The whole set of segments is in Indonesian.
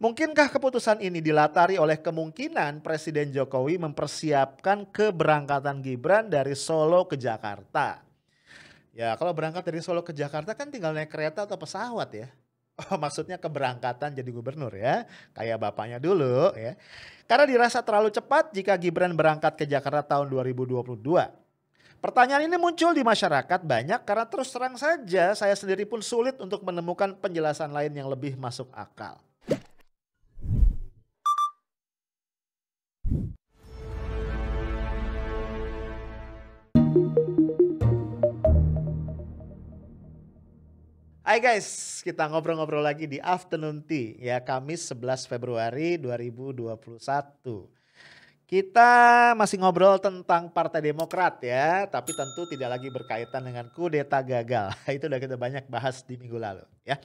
Mungkinkah keputusan ini dilatari oleh kemungkinan Presiden Jokowi mempersiapkan keberangkatan Gibran dari Solo ke Jakarta? Ya, kalau berangkat dari Solo ke Jakarta kan tinggal naik kereta atau pesawat ya. Oh, maksudnya keberangkatan jadi gubernur ya, kayak bapaknya dulu ya. Karena dirasa terlalu cepat jika Gibran berangkat ke Jakarta tahun 2022. Pertanyaan ini muncul di masyarakat banyak karena terus terang saja saya sendiri pun sulit untuk menemukan penjelasan lain yang lebih masuk akal. Hai guys, kita ngobrol-ngobrol lagi di Afternoon Tea ya Kamis 11 Februari 2021. Kita masih ngobrol tentang Partai Demokrat ya, tapi tentu tidak lagi berkaitan dengan kudeta gagal. Itu udah kita banyak bahas di minggu lalu ya.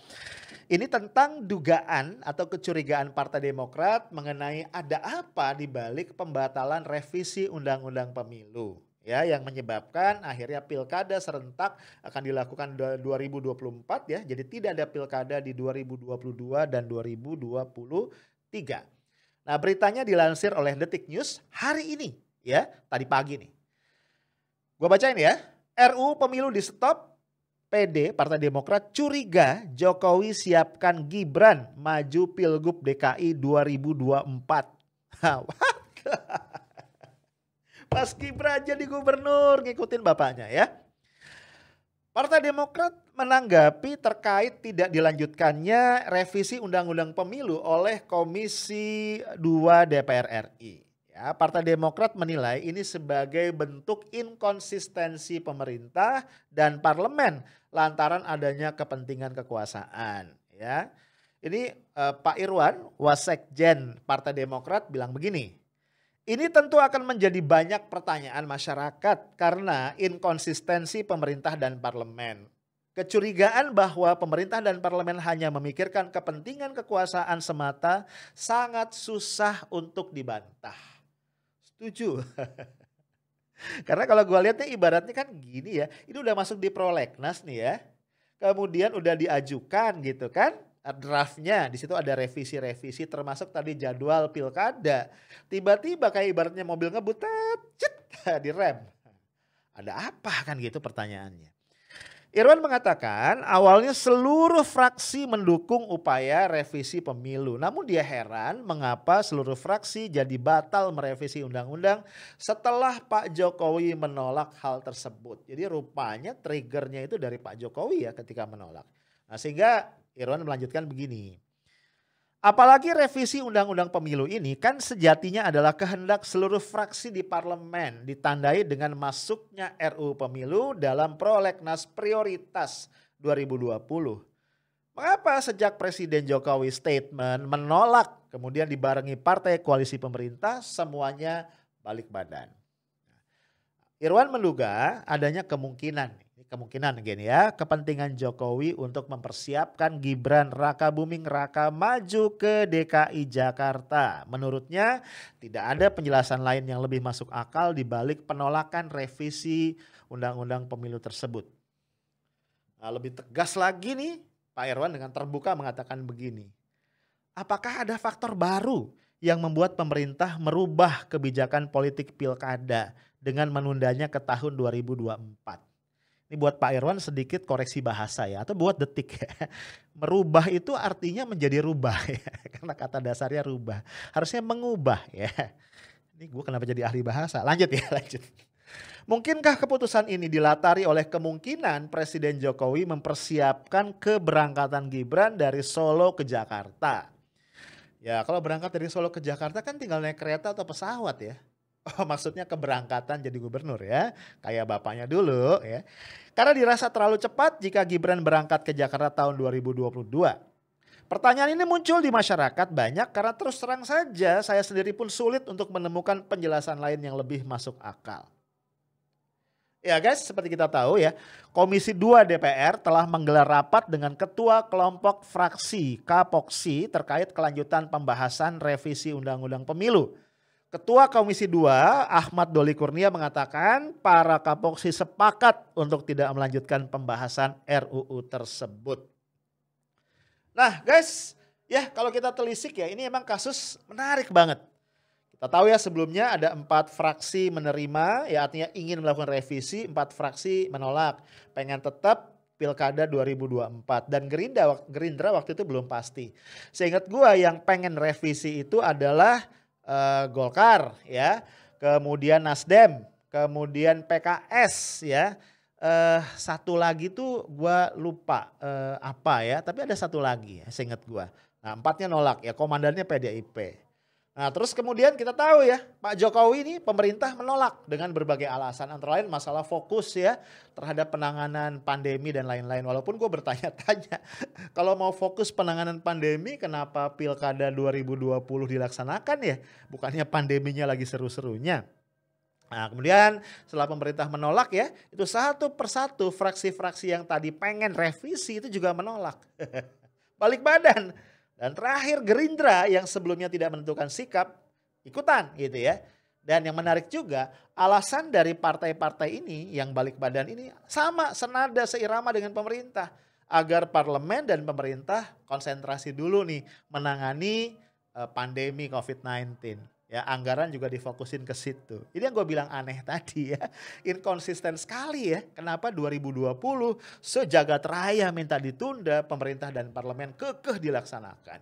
Ini tentang dugaan atau kecurigaan Partai Demokrat mengenai ada apa di balik pembatalan revisi Undang-Undang Pemilu ya yang menyebabkan akhirnya pilkada serentak akan dilakukan 2024 ya. Jadi tidak ada pilkada di 2022 dan 2023. Nah, beritanya dilansir oleh Detik News hari ini ya, tadi pagi nih. Gua bacain ya. RU pemilu di stop PD Partai Demokrat curiga Jokowi siapkan Gibran maju Pilgub DKI 2024. Mas Gibran jadi gubernur ngikutin bapaknya ya. Partai Demokrat menanggapi terkait tidak dilanjutkannya revisi Undang-Undang Pemilu oleh Komisi 2 DPR RI. Ya, Partai Demokrat menilai ini sebagai bentuk inkonsistensi pemerintah dan parlemen lantaran adanya kepentingan kekuasaan. Ya, ini eh, Pak Irwan, Wasekjen Partai Demokrat bilang begini, ini tentu akan menjadi banyak pertanyaan masyarakat karena inkonsistensi pemerintah dan parlemen. Kecurigaan bahwa pemerintah dan parlemen hanya memikirkan kepentingan kekuasaan semata sangat susah untuk dibantah. Setuju. Karena kalau gue lihatnya ibaratnya kan gini ya, ini udah masuk di prolegnas nih ya. Kemudian udah diajukan gitu kan Eh, draftnya di situ ada revisi-revisi termasuk tadi jadwal pilkada tiba-tiba kayak ibaratnya mobil ngebut ngebutet di rem ada apa kan gitu pertanyaannya Irwan mengatakan awalnya seluruh fraksi mendukung upaya revisi pemilu. Namun dia heran mengapa seluruh fraksi jadi batal merevisi undang-undang setelah Pak Jokowi menolak hal tersebut. Jadi rupanya triggernya itu dari Pak Jokowi ya ketika menolak. Nah, sehingga Irwan melanjutkan begini. Apalagi revisi undang-undang pemilu ini kan sejatinya adalah kehendak seluruh fraksi di parlemen ditandai dengan masuknya RUU pemilu dalam prolegnas prioritas 2020. Mengapa sejak Presiden Jokowi statement menolak kemudian dibarengi partai koalisi pemerintah semuanya balik badan? Irwan menduga adanya kemungkinan kemungkinan gini ya, kepentingan Jokowi untuk mempersiapkan Gibran Raka Buming Raka maju ke DKI Jakarta. Menurutnya tidak ada penjelasan lain yang lebih masuk akal dibalik penolakan revisi Undang-Undang Pemilu tersebut. Nah, lebih tegas lagi nih Pak Irwan dengan terbuka mengatakan begini. Apakah ada faktor baru yang membuat pemerintah merubah kebijakan politik pilkada dengan menundanya ke tahun 2024. Ini buat Pak Irwan sedikit koreksi bahasa ya, atau buat detik ya. Merubah itu artinya menjadi rubah ya, karena kata dasarnya rubah. Harusnya mengubah ya. Ini gue kenapa jadi ahli bahasa? Lanjut ya, lanjut. Mungkinkah keputusan ini dilatari oleh kemungkinan Presiden Jokowi mempersiapkan keberangkatan Gibran dari Solo ke Jakarta? Ya kalau berangkat dari Solo ke Jakarta kan tinggal naik kereta atau pesawat ya. Oh, maksudnya keberangkatan jadi gubernur ya, kayak bapaknya dulu ya. Karena dirasa terlalu cepat jika Gibran berangkat ke Jakarta tahun 2022. Pertanyaan ini muncul di masyarakat banyak karena terus terang saja saya sendiri pun sulit untuk menemukan penjelasan lain yang lebih masuk akal. Ya guys, seperti kita tahu ya, Komisi 2 DPR telah menggelar rapat dengan Ketua Kelompok Fraksi Kapoksi terkait kelanjutan pembahasan revisi Undang-Undang Pemilu Ketua Komisi 2 Ahmad Doli Kurnia mengatakan para kapoksi sepakat untuk tidak melanjutkan pembahasan RUU tersebut. Nah guys, ya kalau kita telisik ya ini emang kasus menarik banget. Kita tahu ya sebelumnya ada empat fraksi menerima ya artinya ingin melakukan revisi, empat fraksi menolak. Pengen tetap Pilkada 2024 dan Gerindra waktu itu belum pasti. Seingat gua yang pengen revisi itu adalah uh, Golkar ya, kemudian Nasdem, kemudian PKS ya. Uh, satu lagi tuh gue lupa uh, apa ya, tapi ada satu lagi ya, seingat gue. Nah empatnya nolak ya, komandannya PDIP. Nah, terus kemudian kita tahu ya, Pak Jokowi ini pemerintah menolak dengan berbagai alasan, antara lain masalah fokus ya terhadap penanganan pandemi dan lain-lain. Walaupun gue bertanya-tanya, kalau mau fokus penanganan pandemi, kenapa pilkada 2020 dilaksanakan ya? Bukannya pandeminya lagi seru-serunya. Nah, kemudian setelah pemerintah menolak ya, itu satu persatu fraksi-fraksi yang tadi pengen revisi itu juga menolak. Balik badan. Dan terakhir Gerindra yang sebelumnya tidak menentukan sikap ikutan gitu ya. Dan yang menarik juga alasan dari partai-partai ini yang balik badan ini sama senada seirama dengan pemerintah agar parlemen dan pemerintah konsentrasi dulu nih menangani eh, pandemi COVID-19 ya anggaran juga difokusin ke situ. Ini yang gue bilang aneh tadi ya, inkonsisten sekali ya. Kenapa 2020 sejagat raya minta ditunda, pemerintah dan parlemen kekeh dilaksanakan.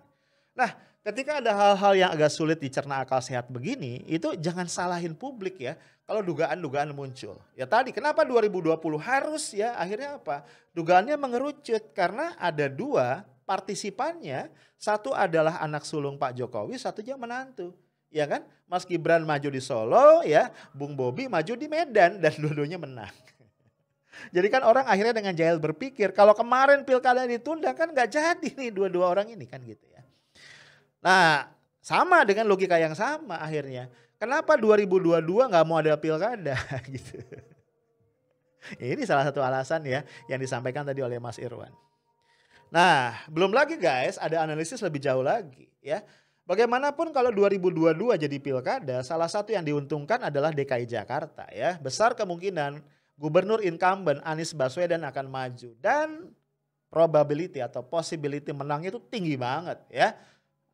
Nah, ketika ada hal-hal yang agak sulit dicerna akal sehat begini, itu jangan salahin publik ya. Kalau dugaan-dugaan muncul. Ya tadi kenapa 2020 harus ya akhirnya apa? Dugaannya mengerucut karena ada dua partisipannya. Satu adalah anak sulung Pak Jokowi, satu satunya menantu ya kan? Mas Gibran maju di Solo, ya, Bung Bobi maju di Medan dan dua-duanya menang. Jadi kan orang akhirnya dengan jahil berpikir kalau kemarin pilkada ditunda kan nggak jadi nih dua-dua orang ini kan gitu ya. Nah sama dengan logika yang sama akhirnya. Kenapa 2022 nggak mau ada pilkada gitu? Ini salah satu alasan ya yang disampaikan tadi oleh Mas Irwan. Nah belum lagi guys ada analisis lebih jauh lagi ya Bagaimanapun kalau 2022 jadi pilkada, salah satu yang diuntungkan adalah DKI Jakarta ya. Besar kemungkinan gubernur incumbent Anies Baswedan akan maju dan probability atau possibility menangnya itu tinggi banget ya.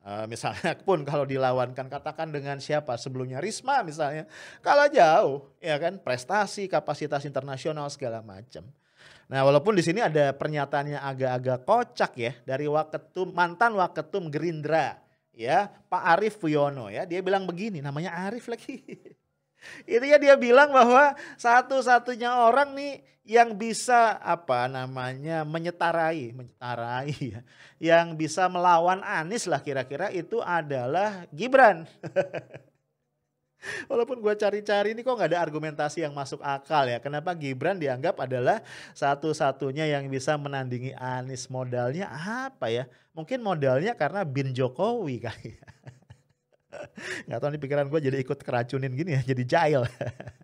Eh, misalnya pun kalau dilawankan katakan dengan siapa sebelumnya Risma misalnya kalah jauh ya kan prestasi kapasitas internasional segala macam. Nah walaupun di sini ada pernyataannya agak-agak kocak ya dari waketum mantan waketum Gerindra ya Pak Arif Puyono ya dia bilang begini namanya Arif lagi itu ya dia bilang bahwa satu-satunya orang nih yang bisa apa namanya menyetarai menyetarai ya yang bisa melawan Anies lah kira-kira itu adalah Gibran Walaupun gue cari-cari ini kok nggak ada argumentasi yang masuk akal ya. Kenapa Gibran dianggap adalah satu-satunya yang bisa menandingi Anies modalnya apa ya? Mungkin modalnya karena bin Jokowi kali. Ya. Gak tau nih pikiran gue jadi ikut keracunin gini ya, jadi jail.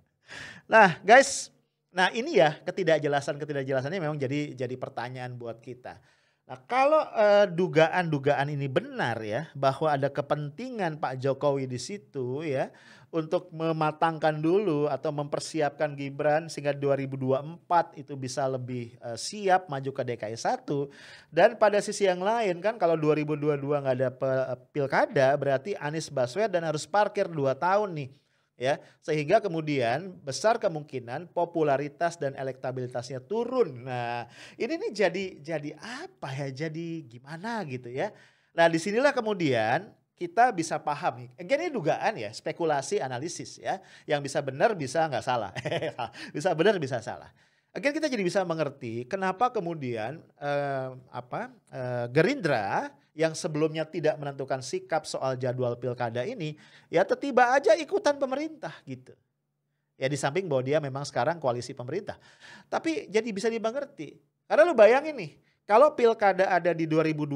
nah guys, nah ini ya ketidakjelasan ketidakjelasannya memang jadi jadi pertanyaan buat kita. Nah, kalau eh, dugaan-dugaan uh, ini benar ya bahwa ada kepentingan Pak Jokowi di situ ya untuk mematangkan dulu atau mempersiapkan Gibran sehingga 2024 itu bisa lebih uh, siap maju ke DKI 1 dan pada sisi yang lain kan kalau 2022 nggak ada pilkada berarti Anies Baswedan harus parkir 2 tahun nih ya sehingga kemudian besar kemungkinan popularitas dan elektabilitasnya turun nah ini nih jadi jadi apa ya jadi gimana gitu ya nah disinilah kemudian kita bisa paham. Again ini dugaan ya, spekulasi analisis ya. Yang bisa benar bisa nggak salah. bisa benar bisa salah. Akhirnya kita jadi bisa mengerti kenapa kemudian eh, apa eh, Gerindra yang sebelumnya tidak menentukan sikap soal jadwal pilkada ini ya tiba aja ikutan pemerintah gitu. Ya di samping bahwa dia memang sekarang koalisi pemerintah. Tapi jadi bisa dimengerti. Karena lu bayangin nih, kalau pilkada ada di 2022,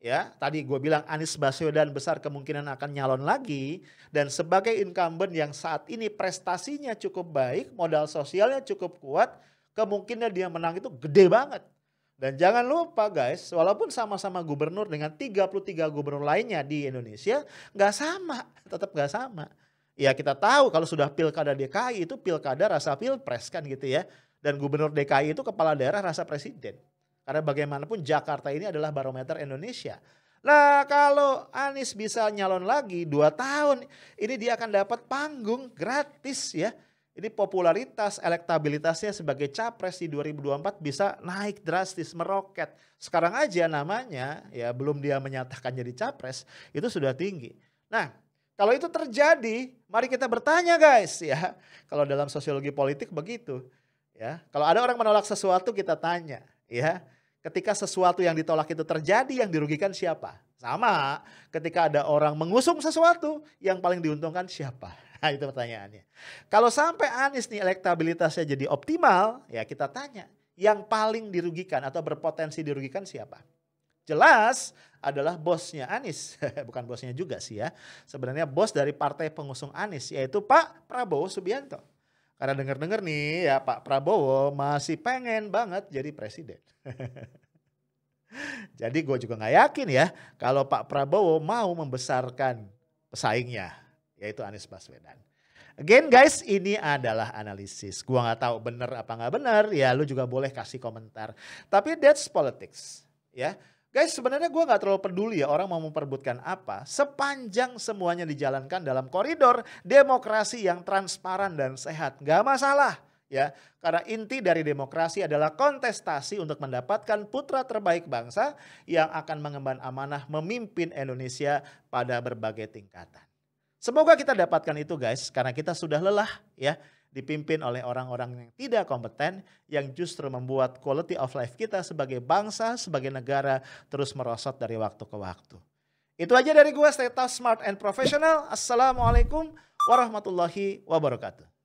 ya tadi gue bilang Anies Baswedan besar kemungkinan akan nyalon lagi dan sebagai incumbent yang saat ini prestasinya cukup baik modal sosialnya cukup kuat kemungkinan dia menang itu gede banget dan jangan lupa guys walaupun sama-sama gubernur dengan 33 gubernur lainnya di Indonesia nggak sama tetap nggak sama ya kita tahu kalau sudah pilkada DKI itu pilkada rasa pilpres kan gitu ya dan gubernur DKI itu kepala daerah rasa presiden karena bagaimanapun Jakarta ini adalah barometer Indonesia. Nah kalau Anies bisa nyalon lagi dua tahun, ini dia akan dapat panggung gratis ya. Ini popularitas, elektabilitasnya sebagai capres di 2024 bisa naik drastis, meroket. Sekarang aja namanya, ya belum dia menyatakan jadi capres, itu sudah tinggi. Nah, kalau itu terjadi, mari kita bertanya guys ya. Kalau dalam sosiologi politik begitu. ya. Kalau ada orang menolak sesuatu kita tanya ya. Ketika sesuatu yang ditolak itu terjadi, yang dirugikan siapa? Sama, ketika ada orang mengusung sesuatu, yang paling diuntungkan siapa? Nah, itu pertanyaannya. Kalau sampai Anies nih elektabilitasnya jadi optimal, ya kita tanya, yang paling dirugikan atau berpotensi dirugikan siapa? Jelas adalah bosnya Anies, bukan bosnya juga sih ya. Sebenarnya bos dari partai pengusung Anies yaitu Pak Prabowo Subianto. Karena dengar-dengar nih ya Pak Prabowo masih pengen banget jadi presiden. jadi gue juga gak yakin ya kalau Pak Prabowo mau membesarkan pesaingnya yaitu Anies Baswedan. Again guys, ini adalah analisis. gue gak tahu bener apa gak bener. Ya lu juga boleh kasih komentar. Tapi that's politics, ya. Guys, sebenarnya gue gak terlalu peduli ya orang mau memperbutkan apa, sepanjang semuanya dijalankan dalam koridor demokrasi yang transparan dan sehat, Gak masalah ya. Karena inti dari demokrasi adalah kontestasi untuk mendapatkan putra terbaik bangsa yang akan mengemban amanah memimpin Indonesia pada berbagai tingkatan. Semoga kita dapatkan itu guys, karena kita sudah lelah ya dipimpin oleh orang-orang yang tidak kompeten yang justru membuat quality of life kita sebagai bangsa, sebagai negara terus merosot dari waktu ke waktu. Itu aja dari gue, stay tough, smart and professional. Assalamualaikum warahmatullahi wabarakatuh.